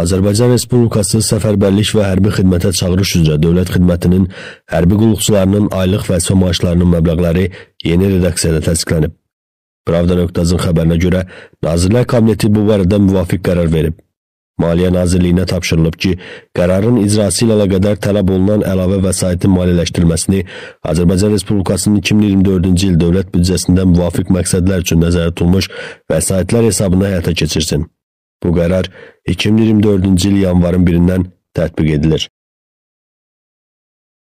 Azərbaycan Respublikası Səfərbərlik və Hərbi Xidmətə Çağırış üzrə Dövlət Xidmətinin hərbi qulluqçularının aylıq və son maaşlarının məbləğləri yeni redaksiyada təsdiqlənib. Pravda.az-ın xəbərinə görə Nazirlər Kabineti bu barədə müvafiq qərar verib. Maliyyə Nazirliyinə tapşırılıb ki, qərarın icrası ilə əlaqədar tələb olunan əlavə vəsaitin maliyyələşdirilməsini Azərbaycan Respublikasının 2024-cü il dövlət büdcəsində müvafiq məqsədlər üçün nəzərdə tutulmuş vəsaitlər hesabına həyata keçirsin. Bu qərar 2024-cü il yanvarın 1-dən tətbiq edilir.